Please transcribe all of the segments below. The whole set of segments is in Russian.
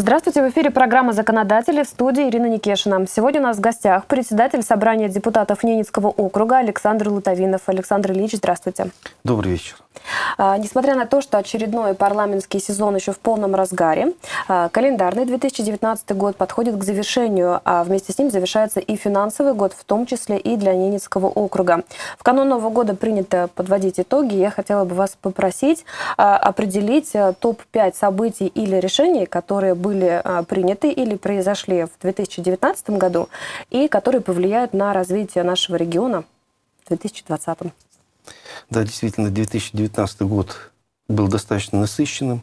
Здравствуйте, в эфире программа «Законодатели» в студии Ирина Никешина. Сегодня у нас в гостях председатель собрания депутатов Ненецкого округа Александр Лутовинов. Александр Ильич, здравствуйте. Добрый вечер. А, несмотря на то, что очередной парламентский сезон еще в полном разгаре, а, календарный 2019 год подходит к завершению, а вместе с ним завершается и финансовый год, в том числе и для Ненецкого округа. В канун Нового года принято подводить итоги. Я хотела бы вас попросить а, определить топ-5 событий или решений, которые были приняты или произошли в 2019 году и которые повлияют на развитие нашего региона в 2020. Да, действительно, 2019 год был достаточно насыщенным.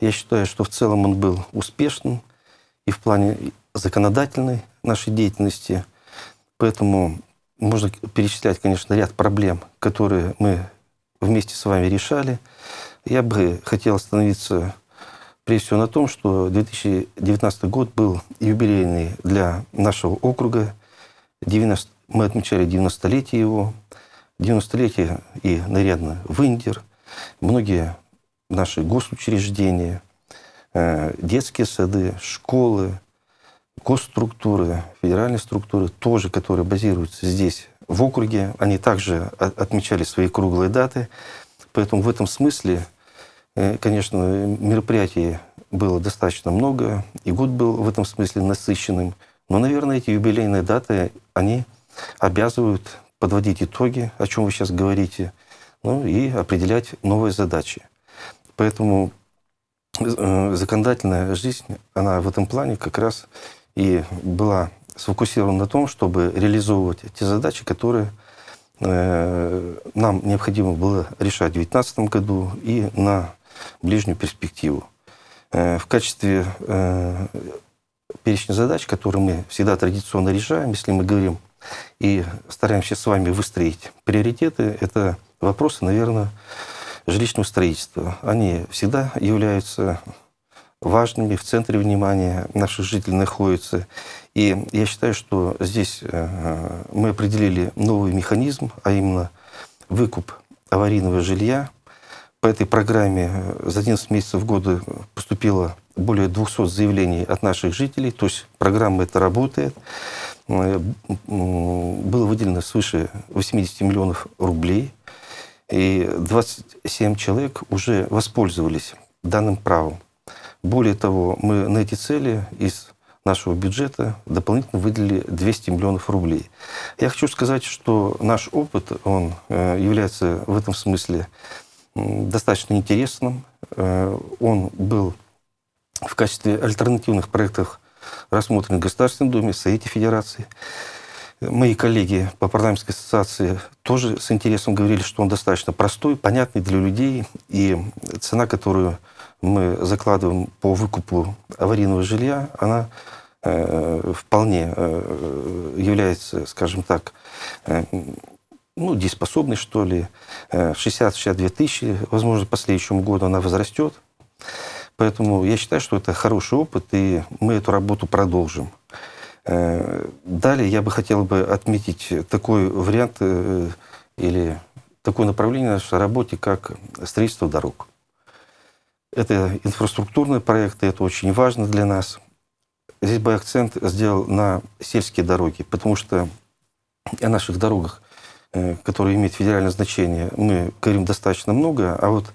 Я считаю, что в целом он был успешным и в плане законодательной нашей деятельности. Поэтому можно перечислять, конечно, ряд проблем, которые мы вместе с вами решали. Я бы хотел остановиться прежде всего на том, что 2019 год был юбилейный для нашего округа. 90, мы отмечали 90-летие его. 90-летие и нарядно в Индир, многие наши госучреждения, э, детские сады, школы, госструктуры, федеральные структуры тоже, которые базируются здесь, в округе, они также отмечали свои круглые даты. Поэтому в этом смысле, э, конечно, мероприятий было достаточно много, и год был в этом смысле насыщенным. Но, наверное, эти юбилейные даты, они обязывают подводить итоги, о чем вы сейчас говорите, ну и определять новые задачи. Поэтому э, законодательная жизнь, она в этом плане как раз и была сфокусирована на том, чтобы реализовывать те задачи, которые э, нам необходимо было решать в 2019 году и на ближнюю перспективу. Э, в качестве перечня задач, которые мы всегда традиционно решаем, если мы говорим и стараемся с вами выстроить приоритеты. Это вопросы, наверное, жилищного строительства. Они всегда являются важными, в центре внимания наших жителей находятся. И я считаю, что здесь э, мы определили новый механизм, а именно выкуп аварийного жилья. По этой программе э, за 11 месяцев года поступило более 200 заявлений от наших жителей, то есть программа эта работает. Э, было выделено свыше 80 миллионов рублей, и 27 человек уже воспользовались данным правом. Более того, мы на эти цели из нашего бюджета дополнительно выделили 200 миллионов рублей. Я хочу сказать, что наш опыт, он э, является в этом смысле достаточно интересным. Э, он был в качестве альтернативных проектов рассмотрен в Государственной Думе, в Совете Федерации. Мои коллеги по парламентской ассоциации тоже с интересом говорили, что он достаточно простой, понятный для людей, и цена, которую мы закладываем по выкупу аварийного жилья, она э, вполне э, является, скажем так, э, ну, дееспособной, что ли, 60-62 э, тысячи. Возможно, в последующем году она возрастет. Поэтому я считаю, что это хороший опыт, и мы эту работу продолжим. Э, далее я бы хотел бы отметить такой вариант э, или такое направление в нашей работе, как строительство дорог. Это инфраструктурные проекты, это очень важно для нас. Здесь бы акцент сделал на сельские дороги, потому что о наших дорогах, э, которые имеют федеральное значение, мы говорим достаточно много, а вот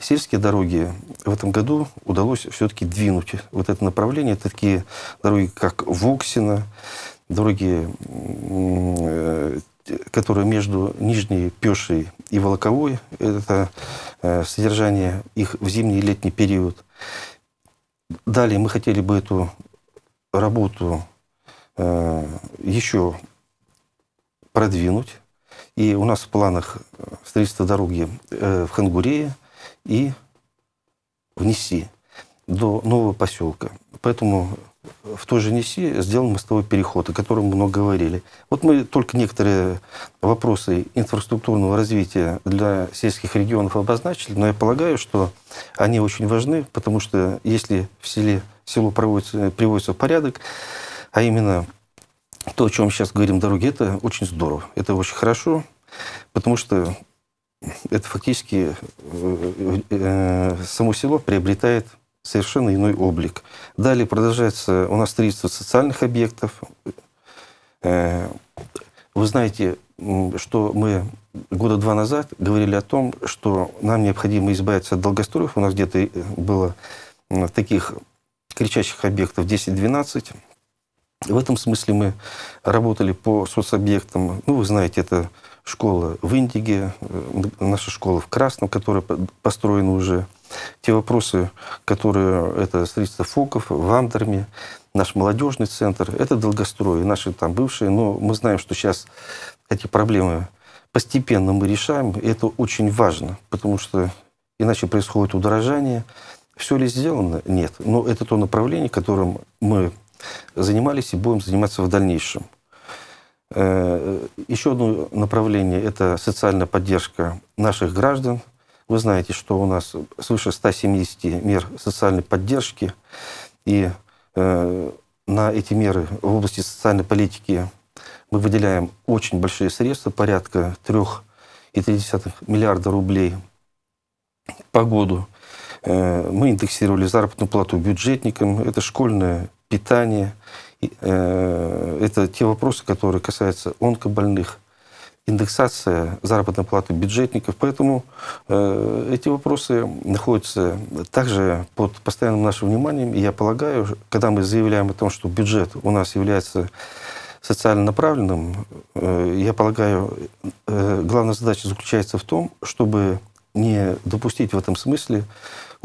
Сельские дороги в этом году удалось все-таки двинуть вот это направление. Это такие дороги, как Воксина, дороги, э, которые между Нижней Пешей и Волоковой. Это э, содержание их в зимний и летний период. Далее мы хотели бы эту работу э, еще продвинуть. И у нас в планах строительство дороги в Хангурее – и внести до нового поселка. Поэтому в той же Неси сделан мостовой переход, о котором много говорили. Вот мы только некоторые вопросы инфраструктурного развития для сельских регионов обозначили, но я полагаю, что они очень важны, потому что если в селе село приводится, приводится в порядок, а именно то, о чем сейчас говорим, дороги, это очень здорово, это очень хорошо, потому что это фактически э, э, само село приобретает совершенно иной облик. Далее продолжается у нас 30 социальных объектов. Э, вы знаете, что мы года два назад говорили о том, что нам необходимо избавиться от долгостроев. У нас где-то было таких кричащих объектов 10-12. В этом смысле мы работали по соцобъектам. Ну, вы знаете, это школа в Индиге, э, наша школа в Красном, которая построена уже. Те вопросы, которые это строительство ФОКов, в Амдерме, наш молодежный центр, это долгострой, наши там бывшие, но мы знаем, что сейчас эти проблемы постепенно мы решаем, и это очень важно, потому что иначе происходит удорожание. Все ли сделано? Нет. Но это то направление, которым мы занимались и будем заниматься в дальнейшем. Э, еще одно направление – это социальная поддержка наших граждан. Вы знаете, что у нас свыше 170 мер социальной поддержки, и э, на эти меры в области социальной политики мы выделяем очень большие средства, порядка 3,3 миллиарда рублей по году. Э, мы индексировали заработную плату бюджетникам, это школьное питание – Э, это те вопросы, которые касаются онкобольных, индексация заработной платы бюджетников. Поэтому э, эти вопросы находятся также под постоянным нашим вниманием. И я полагаю, когда мы заявляем о том, что бюджет у нас является социально направленным, э, я полагаю, главная задача заключается в том, чтобы не допустить в этом смысле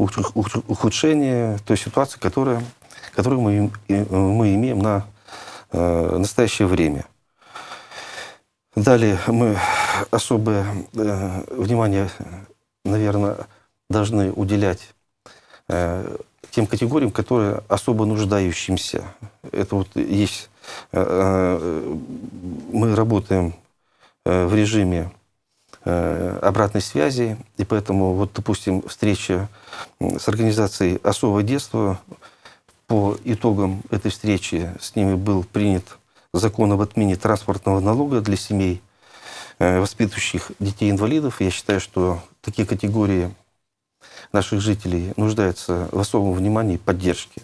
ухудшение той ситуации, которая, которую мы, э, мы имеем на э, настоящее время. Далее мы особое э, внимание, наверное, должны уделять тем категориям, которые особо нуждающимся. Это вот есть... Мы работаем в режиме Э, обратной связи. И поэтому, вот, допустим, встреча с организацией «Особое детство», по итогам этой встречи с ними был принят закон об отмене транспортного налога для семей, э, воспитывающих детей-инвалидов. Я считаю, что такие категории наших жителей нуждаются в особом внимании и поддержке.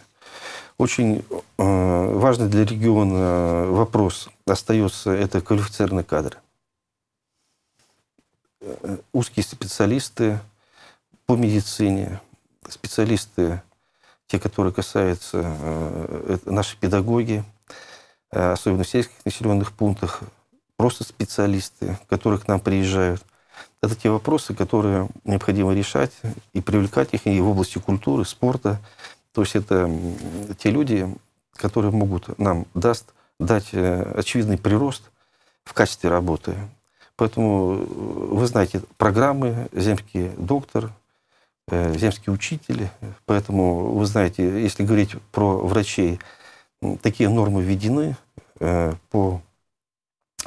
Очень э, важный для региона вопрос остается это квалифицированные кадры. Э, узкие специалисты по медицине, специалисты, те, которые касаются э, э, наши педагоги, особенно в сельских населенных пунктах, просто специалисты, которые к нам приезжают. Это те вопросы, которые необходимо решать и привлекать их и в области культуры, спорта. То есть это те люди, которые могут нам даст, дать очевидный прирост в качестве работы. Поэтому э, вы знаете программы «Земский доктор», э, «Земский учитель». Поэтому вы знаете, если говорить про врачей, такие нормы введены э, по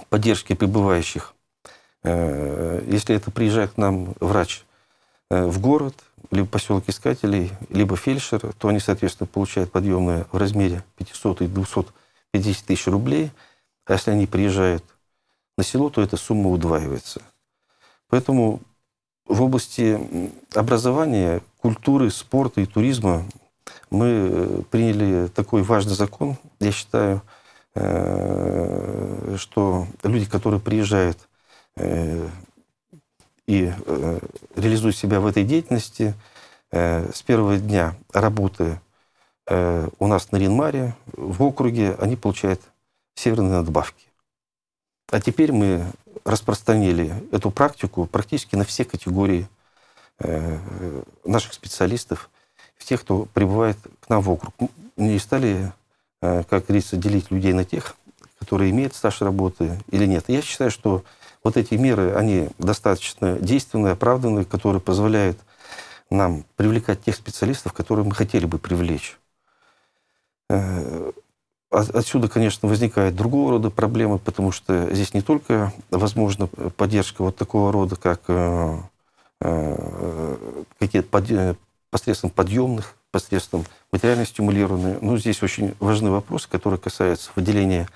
поддержке пребывающих. Если это приезжает к нам врач в город, либо поселок искателей, либо фельдшер, то они, соответственно, получают подъемное в размере 500 и 250 тысяч рублей. А если они приезжают на село, то эта сумма удваивается. Поэтому в области образования, культуры, спорта и туризма мы э, приняли такой важный закон. Я считаю, э, что люди, которые приезжают э, и реализуют себя в этой деятельности, с первого дня работы у нас на Ринмаре, в округе, они получают северные надбавки. А теперь мы распространили эту практику практически на все категории э, наших специалистов, тех, кто прибывает к нам в округ. Не стали, э, как говорится, делить людей на тех, которые имеют стаж работы или нет. Я считаю, что вот эти меры, они достаточно действенные, оправданные, которые позволяют нам привлекать тех специалистов, которые мы хотели бы привлечь. Э, Отсюда, конечно, возникают другого рода проблемы, потому что здесь не только возможна поддержка вот такого рода, как э, э, какие-то под, э, посредством подъемных, посредством материально стимулированные. Но здесь очень важный вопрос, который касается выделения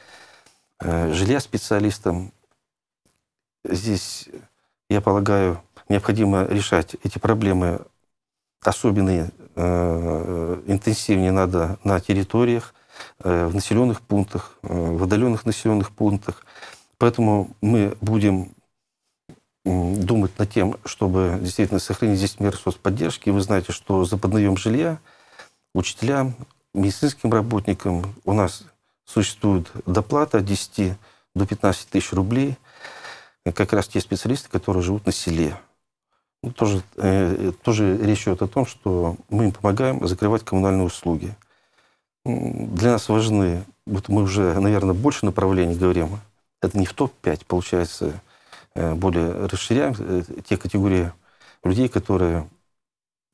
жилья специалистам. Здесь, я полагаю, необходимо решать эти проблемы особенные, интенсивнее надо на территориях – Э, в населенных пунктах, э, в отдаленных населенных пунктах. Поэтому мы будем думать над тем, чтобы действительно сохранить здесь меры соцподдержки. вы знаете, что за поднаем жилья учителям, медицинским работникам у нас существует доплата от 10 до 15 тысяч рублей. Э, как раз те специалисты, которые живут на селе. Ну, тоже, э, тоже речь идет о том, что мы им помогаем закрывать коммунальные услуги для нас важны, вот мы уже, наверное, больше направлений говорим, это не в топ-5, получается, э, более расширяем э, те категории людей, которые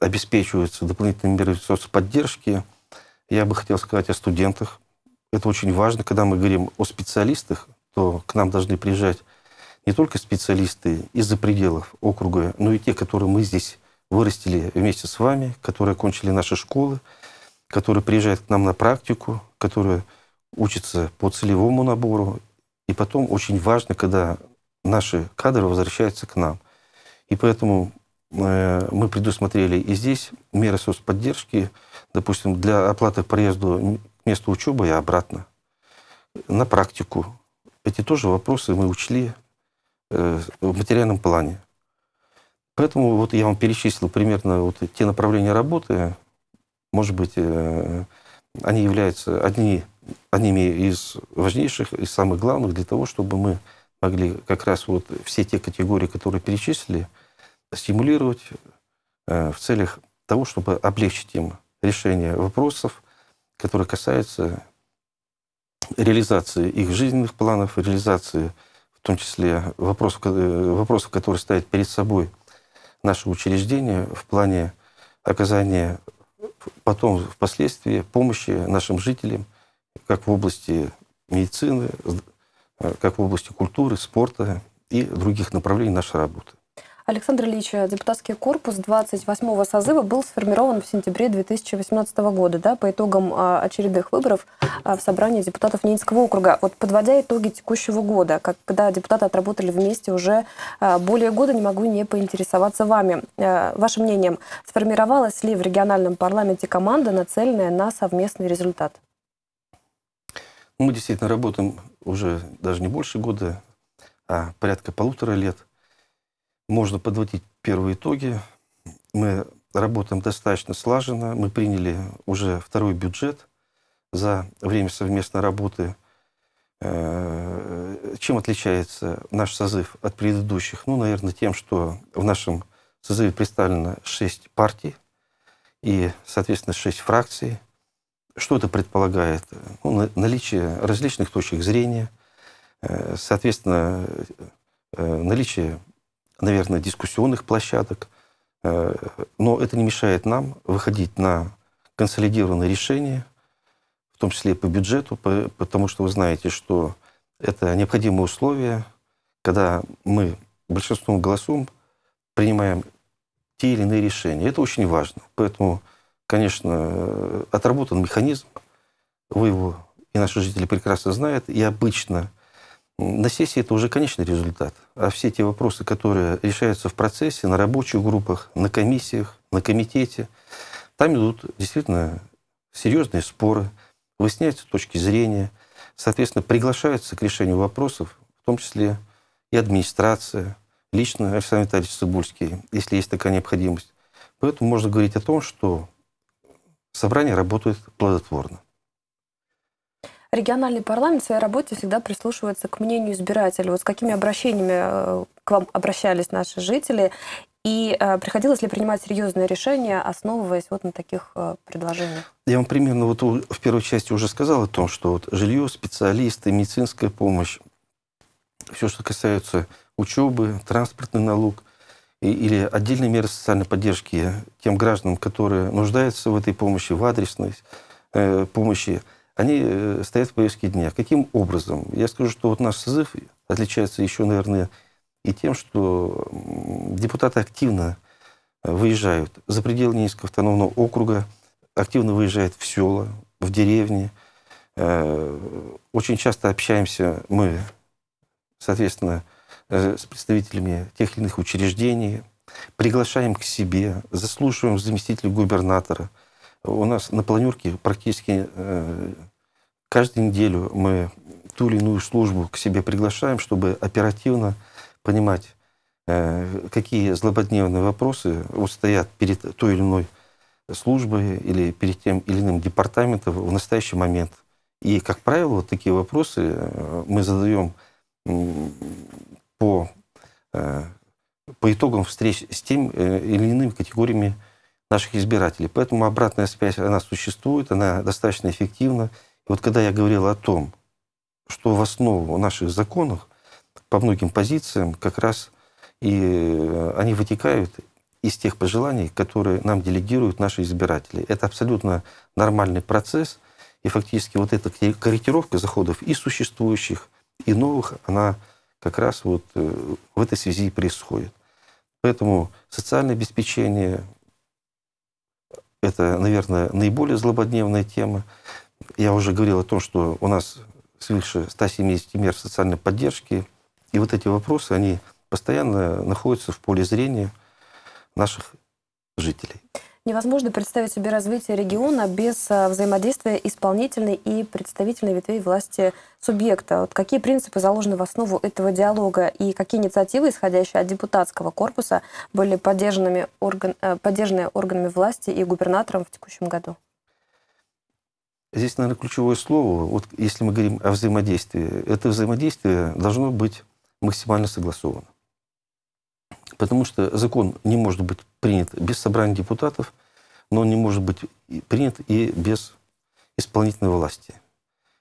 обеспечиваются дополнительными мерами соцподдержки. Я бы хотел сказать о студентах. Это очень важно. Когда мы говорим о специалистах, то к нам должны приезжать не только специалисты из-за пределов округа, но и те, которые мы здесь вырастили вместе с вами, которые окончили наши школы, которые приезжают к нам на практику, которые учатся по целевому набору. И потом очень важно, когда наши кадры возвращаются к нам. И поэтому э, мы предусмотрели и здесь меры соцподдержки, допустим, для оплаты проезду к месту учебы и обратно, на практику. Эти тоже вопросы мы учли э, в материальном плане. Поэтому вот я вам перечислил примерно вот те направления работы, может быть, э, они являются одни, одними из важнейших и самых главных для того, чтобы мы могли как раз вот все те категории, которые перечислили, стимулировать э, в целях того, чтобы облегчить им решение вопросов, которые касаются реализации их жизненных планов, реализации в том числе вопросов, э, вопросов которые стоят перед собой наши учреждения в плане оказания потом впоследствии помощи нашим жителям, как в области медицины, э, как в области культуры, спорта и других направлений нашей работы. Александр Ильич, э, депутатский корпус 28-го созыва был сформирован в сентябре 2018 года да, по итогам а, очередных выборов а, в собрании депутатов Ненецкого округа. Вот подводя итоги текущего года, когда депутаты отработали вместе уже а, более года, не могу не поинтересоваться вами. Э, Вашим мнением, сформировалась ли в региональном парламенте команда, нацеленная на совместный результат? Мы действительно работаем уже даже не больше года, а порядка полутора лет – можно подводить первые итоги. Мы работаем достаточно слаженно. Мы приняли уже второй бюджет за время совместной работы. Э, чем отличается наш созыв от предыдущих? Ну, наверное, тем, что в нашем созыве представлено шесть партий и, соответственно, шесть фракций. Что это предполагает? Ну, наличие различных точек зрения, э, соответственно, э, наличие наверное, дискуссионных площадок. Э, но это не мешает нам выходить на консолидированные решения, в том числе и по бюджету, потому что вы знаете, что это необходимые условия, когда мы большинством голосом принимаем те или иные решения. Это очень важно. Поэтому, конечно, отработан механизм, вы его и наши жители прекрасно знают, и обычно на сессии это уже конечный результат. А все те вопросы, которые решаются в процессе, на рабочих группах, на комиссиях, на комитете, там идут действительно серьезные споры, выясняются точки зрения, соответственно, приглашаются к решению вопросов, в том числе и администрация, лично Александр Витальевич Цибульский, если есть такая необходимость. Поэтому можно говорить о том, что собрание работает плодотворно региональный парламент в своей работе всегда прислушивается к мнению избирателей. Вот с какими обращениями э, к вам обращались наши жители? И э, приходилось ли принимать серьезные решения, основываясь вот на таких э, предложениях? Я вам примерно вот в первой части уже сказал о том, что вот жилье, специалисты, медицинская помощь, все, что касается учебы, транспортный налог и, или отдельные меры социальной поддержки тем гражданам, которые нуждаются в этой помощи, в адресной э, помощи – они э, стоят в повестке дня. Каким образом? Я скажу, что вот наш созыв отличается еще, наверное, и тем, что депутаты активно э, выезжают за пределы Ненецкого автономного округа, активно выезжают в села, в деревни. Э, очень часто общаемся мы, соответственно, с представителями тех или иных учреждений, приглашаем к себе, заслушиваем заместителя губернатора. У нас на планерке практически Каждую неделю мы ту или иную службу к себе приглашаем, чтобы оперативно понимать, э, какие злободневные вопросы стоят перед той или иной службой или перед тем или иным департаментом в настоящий момент. И, как правило, вот такие вопросы э, мы задаем по, э, по итогам встреч с тем или иными категориями наших избирателей. Поэтому обратная связь, она существует, она достаточно эффективна вот когда я говорил о том, что в основу наших законов по многим позициям как раз и э, они вытекают из тех пожеланий, которые нам делегируют наши избиратели. Это абсолютно нормальный процесс, и фактически вот эта корректировка заходов и существующих, и новых, она как раз вот э, в этой связи и происходит. Поэтому социальное обеспечение — это, наверное, наиболее злободневная тема я уже говорил о том, что у нас свыше 170 мер социальной поддержки. И вот эти вопросы, они постоянно находятся в поле зрения наших жителей. Невозможно представить себе развитие региона без а, взаимодействия исполнительной и представительной ветвей власти субъекта. Вот какие принципы заложены в основу этого диалога и какие инициативы, исходящие от депутатского корпуса, были поддержанными, орган, э, поддержаны органами власти и губернатором в текущем году? здесь, наверное, ключевое слово, вот если мы говорим о взаимодействии, это взаимодействие должно быть максимально согласовано. Потому что закон не может быть принят без собрания депутатов, но он не может быть принят и без исполнительной власти.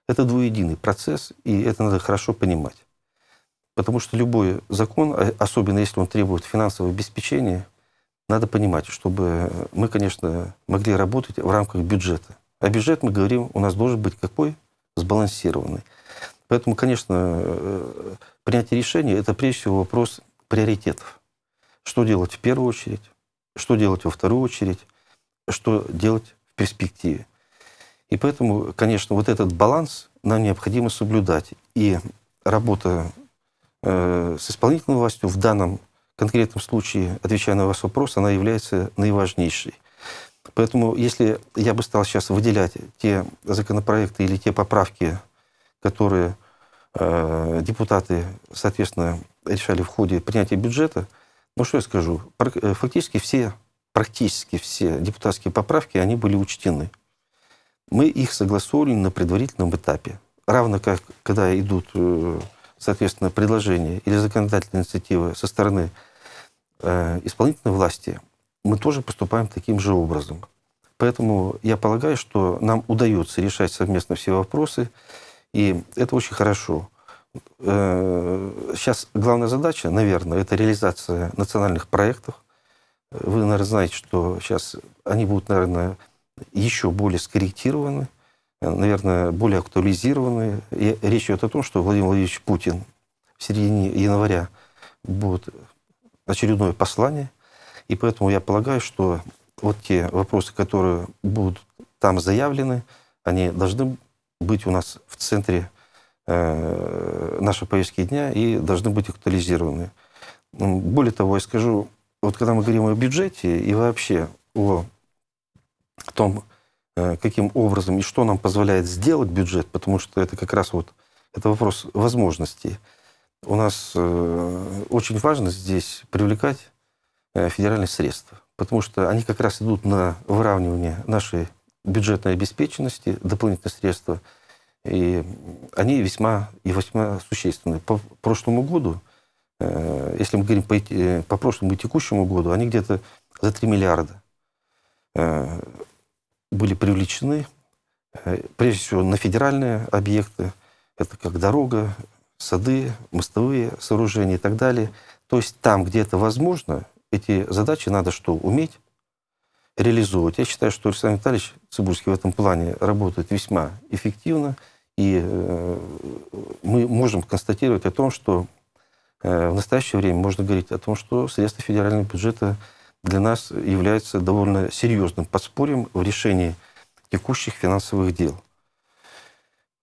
Это двуединый процесс, и это надо хорошо понимать. Потому что любой закон, а, особенно если он требует финансового обеспечения, надо понимать, чтобы мы, конечно, могли работать в рамках бюджета. А бюджет, мы говорим, у нас должен быть какой? Сбалансированный. Поэтому, конечно, э, принятие решения – это прежде всего вопрос приоритетов. Что делать в первую очередь, что делать во вторую очередь, что делать в перспективе. И поэтому, конечно, вот этот баланс нам необходимо соблюдать. И работа э, с исполнительной властью в данном конкретном случае, отвечая на ваш вопрос, она является наиважнейшей. Поэтому если я бы стал сейчас выделять те законопроекты или те поправки, которые э, депутаты, соответственно, решали в ходе принятия бюджета, ну что я скажу, э, фактически все, практически все депутатские поправки, они были учтены. Мы их согласовали на предварительном этапе. Равно как, когда идут, э, соответственно, предложения или законодательные инициативы со стороны э, исполнительной власти – мы тоже поступаем таким же образом. Поэтому я полагаю, что нам удается решать совместно все вопросы, и это очень хорошо. Э, сейчас главная задача, наверное, это реализация национальных проектов. Вы, наверное, знаете, что сейчас они будут, наверное, еще более скорректированы, наверное, более актуализированы. И речь идет о том, что Владимир Владимирович Путин в середине января будет очередное послание – и поэтому я полагаю, что вот те вопросы, которые будут там заявлены, они должны быть у нас в центре э, нашей повестки дня и должны быть актуализированы. Более того, я скажу, вот когда мы говорим о бюджете и вообще о том, э, каким образом и что нам позволяет сделать бюджет, потому что это как раз вот это вопрос возможностей. У нас э, очень важно здесь привлекать Э, федеральных средств, потому что они как раз идут на выравнивание нашей бюджетной обеспеченности, дополнительные средства, и они весьма и весьма существенны. По прошлому году, э, если мы говорим по, э, по прошлому и текущему году, они где-то за 3 миллиарда были привлечены, прежде всего, на федеральные объекты, это как дорога, сады, мостовые сооружения и так далее. То есть там, где это возможно, эти задачи надо что? Уметь реализовывать. Я считаю, что Александр Витальевич Цибульский в этом плане работает весьма эффективно, и э, мы можем констатировать о том, что э, в настоящее время можно говорить о том, что средства федерального бюджета для нас являются довольно серьезным подспорьем в решении текущих финансовых дел.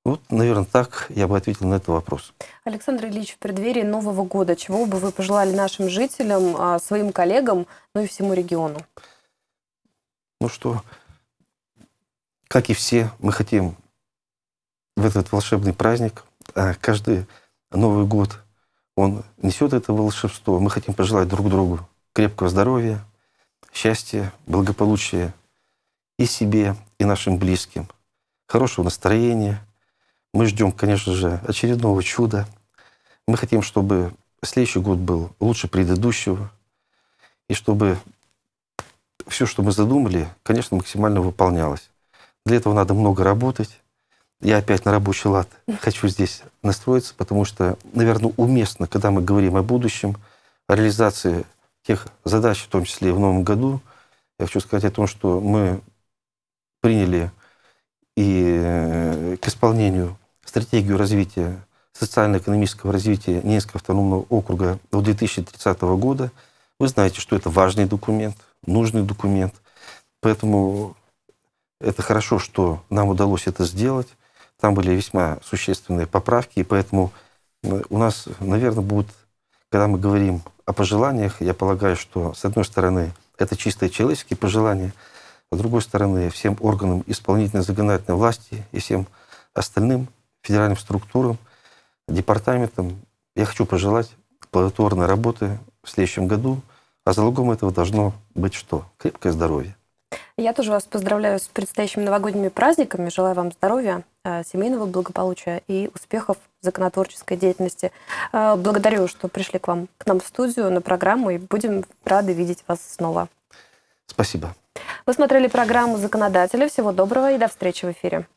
Вот, наверное, так я бы ответил на этот вопрос. Александр Ильич, в преддверии Нового года чего бы вы пожелали нашим жителям, а, своим коллегам, ну и всему региону? Ну что, как и все, мы хотим в этот волшебный праздник, а, каждый Новый год, он несет это волшебство. Мы хотим пожелать друг другу крепкого здоровья, счастья, благополучия и себе, и нашим близким, хорошего настроения – мы ждем, конечно же, очередного чуда. Мы хотим, чтобы следующий год был лучше предыдущего. И чтобы все, что мы задумали, конечно, максимально выполнялось. Для этого надо много работать. Я опять на рабочий лад хочу здесь настроиться, потому что, наверное, уместно, когда мы говорим о будущем, о реализации тех задач, в том числе и в новом году, я хочу сказать о том, что мы приняли и э, к исполнению стратегию развития, социально-экономического развития Ненецкого автономного округа до 2030 года. Вы знаете, что это важный документ, нужный документ. Поэтому это хорошо, что нам удалось это сделать. Там были весьма существенные поправки, и поэтому э, у нас, наверное, будут, когда мы говорим о пожеланиях, я полагаю, что, с одной стороны, это чисто человеческие пожелания – с другой стороны, всем органам исполнительной законодательной власти и всем остальным федеральным структурам, департаментам я хочу пожелать плодотворной работы в следующем году, а залогом этого должно быть что? Крепкое здоровье. Я тоже вас поздравляю с предстоящими новогодними праздниками. Желаю вам здоровья, э, семейного благополучия и успехов в законотворческой деятельности. Э, благодарю, что пришли к вам, к нам в студию, на программу, и будем рады видеть вас снова. Спасибо. Вы смотрели программу «Законодатели». Всего доброго и до встречи в эфире.